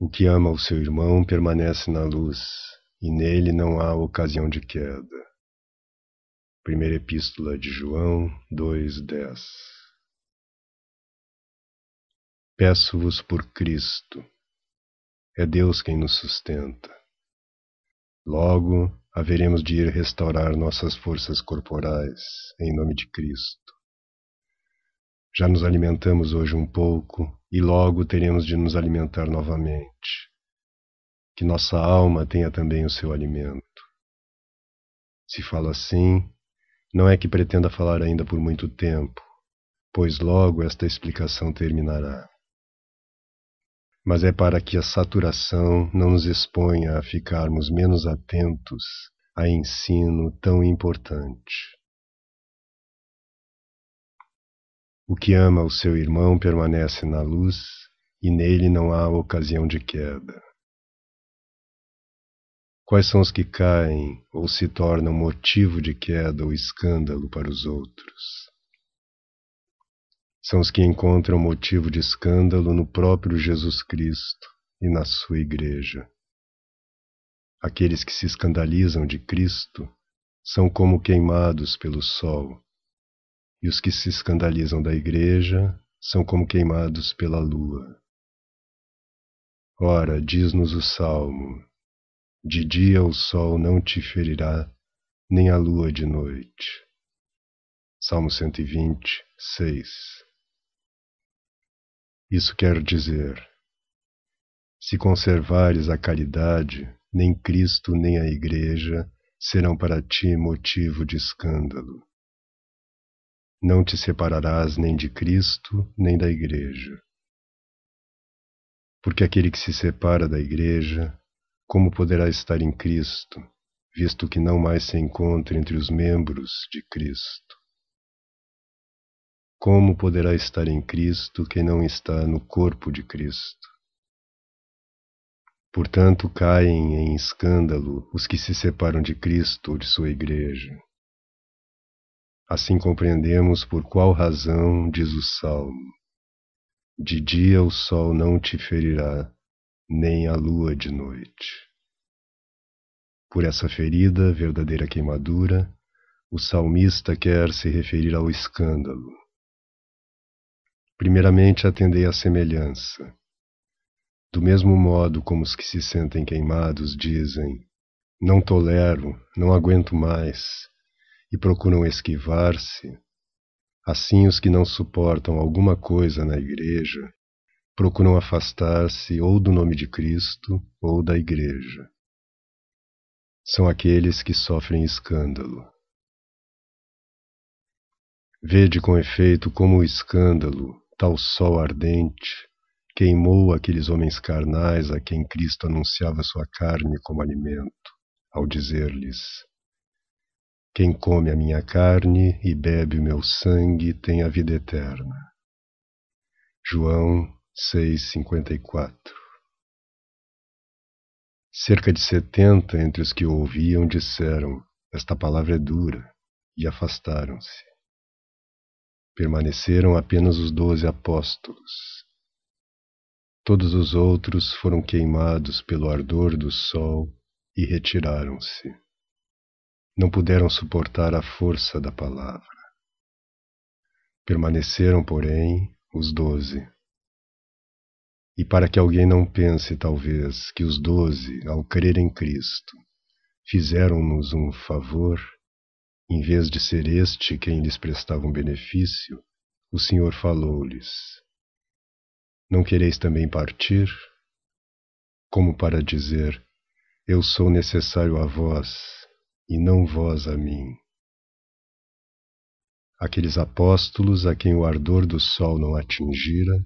O que ama o seu irmão permanece na luz, e nele não há ocasião de queda. Primeira Epístola de João 2:10 Peço-vos por Cristo. É Deus quem nos sustenta. Logo, haveremos de ir restaurar nossas forças corporais, em nome de Cristo. Já nos alimentamos hoje um pouco, e logo teremos de nos alimentar novamente. Que nossa alma tenha também o seu alimento. Se falo assim, não é que pretenda falar ainda por muito tempo, pois logo esta explicação terminará. Mas é para que a saturação não nos exponha a ficarmos menos atentos a ensino tão importante. O que ama o seu irmão permanece na luz, e nele não há ocasião de queda. Quais são os que caem ou se tornam motivo de queda ou escândalo para os outros? São os que encontram motivo de escândalo no próprio Jesus Cristo e na sua Igreja. Aqueles que se escandalizam de Cristo são como queimados pelo sol e os que se escandalizam da Igreja são como queimados pela lua. Ora, diz-nos o Salmo: De dia o sol não te ferirá, nem a lua de noite. Salmo 120, 6. Isso quer dizer: Se conservares a caridade, nem Cristo nem a Igreja serão para ti motivo de escândalo não te separarás nem de Cristo, nem da Igreja. Porque aquele que se separa da Igreja, como poderá estar em Cristo, visto que não mais se encontra entre os membros de Cristo? Como poderá estar em Cristo quem não está no corpo de Cristo? Portanto, caem em escândalo os que se separam de Cristo ou de sua Igreja Assim compreendemos por qual razão diz o Salmo: De dia o sol não te ferirá, nem a lua de noite. Por essa ferida, verdadeira queimadura, o salmista quer se referir ao escândalo. Primeiramente, atendei à semelhança. Do mesmo modo como os que se sentem queimados dizem: Não tolero, não aguento mais e procuram esquivar-se. Assim, os que não suportam alguma coisa na Igreja procuram afastar-se ou do nome de Cristo ou da Igreja. São aqueles que sofrem escândalo. Vede com efeito como o escândalo, tal sol ardente, queimou aqueles homens carnais a quem Cristo anunciava sua carne como alimento, ao dizer-lhes: quem come a minha carne e bebe o meu sangue tem a vida eterna. João 6,54 Cerca de setenta entre os que o ouviam disseram: Esta palavra é dura, e afastaram-se. Permaneceram apenas os doze apóstolos. Todos os outros foram queimados pelo ardor do sol e retiraram-se não puderam suportar a força da palavra. Permaneceram, porém, os doze. E para que alguém não pense, talvez, que os doze, ao crer em Cristo, fizeram-nos um favor, em vez de ser este quem lhes prestava um benefício, o Senhor falou-lhes: Não quereis também partir? Como para dizer: Eu sou necessário a vós, e não vós a mim. Aqueles apóstolos a quem o ardor do sol não atingira,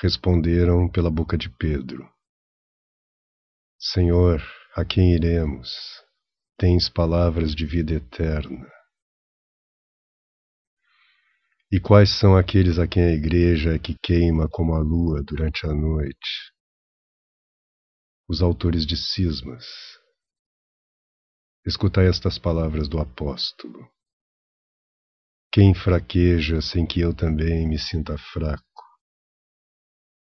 responderam pela boca de Pedro: Senhor, a quem iremos? Tens palavras de vida eterna. E quais são aqueles a quem a igreja é que queima como a lua durante a noite? Os autores de cismas, Escutai estas palavras do apóstolo. Quem fraqueja sem que eu também me sinta fraco?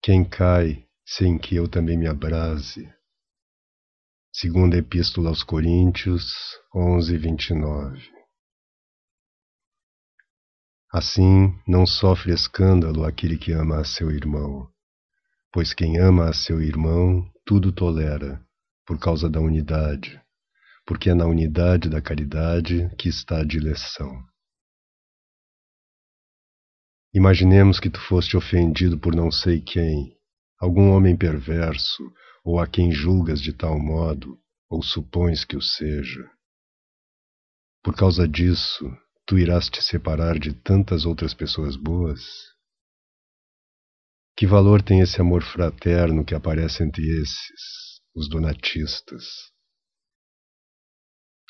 Quem cai sem que eu também me abrase? Segunda Epístola aos Coríntios 11, 29. Assim não sofre escândalo aquele que ama a seu irmão, pois quem ama a seu irmão tudo tolera, por causa da unidade porque é na unidade da caridade que está a dileção. Imaginemos que tu foste ofendido por não sei quem, algum homem perverso, ou a quem julgas de tal modo, ou supões que o seja. Por causa disso, tu irás te separar de tantas outras pessoas boas? Que valor tem esse amor fraterno que aparece entre esses, os donatistas?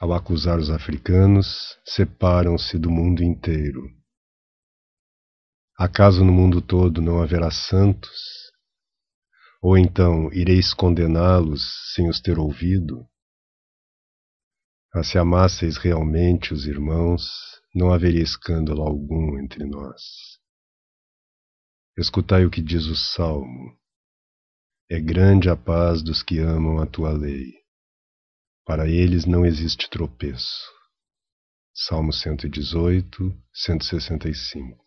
ao acusar os africanos, separam-se do mundo inteiro. Acaso no mundo todo não haverá santos? Ou então ireis condená-los sem os ter ouvido? Mas se amasseis realmente os irmãos, não haveria escândalo algum entre nós. Escutai o que diz o Salmo. É grande a paz dos que amam a tua lei. Para eles não existe tropeço. Salmo 118, 165.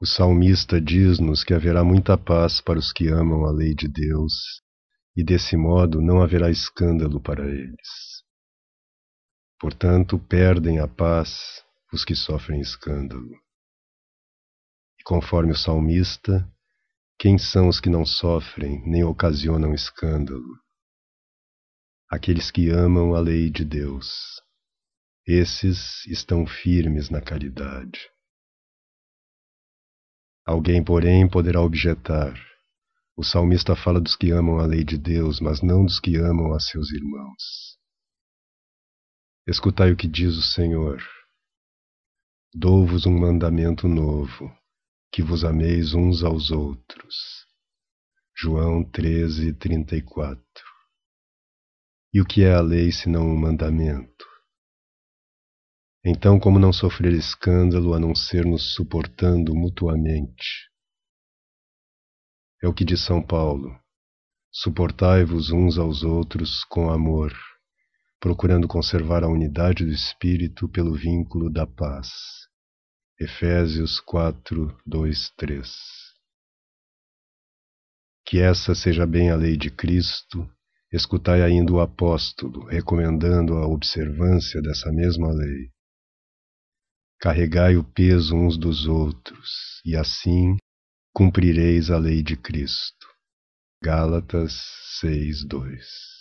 O salmista diz-nos que haverá muita paz para os que amam a lei de Deus, e desse modo não haverá escândalo para eles. Portanto, perdem a paz os que sofrem escândalo. E conforme o salmista, quem são os que não sofrem nem ocasionam escândalo? aqueles que amam a lei de Deus. Esses estão firmes na caridade. Alguém, porém, poderá objetar: o salmista fala dos que amam a lei de Deus, mas não dos que amam a seus irmãos. Escutai o que diz o Senhor. Dou-vos um mandamento novo, que vos ameis uns aos outros. João 13, 34 e o que é a lei senão um mandamento? Então, como não sofrer escândalo a não ser nos suportando mutuamente? É o que diz São Paulo: suportai-vos uns aos outros com amor, procurando conservar a unidade do espírito pelo vínculo da paz. Efésios 4, 2, 3. Que essa seja bem a lei de Cristo Escutai ainda o apóstolo, recomendando a observância dessa mesma lei. Carregai o peso uns dos outros, e assim cumprireis a lei de Cristo. Gálatas 6, 2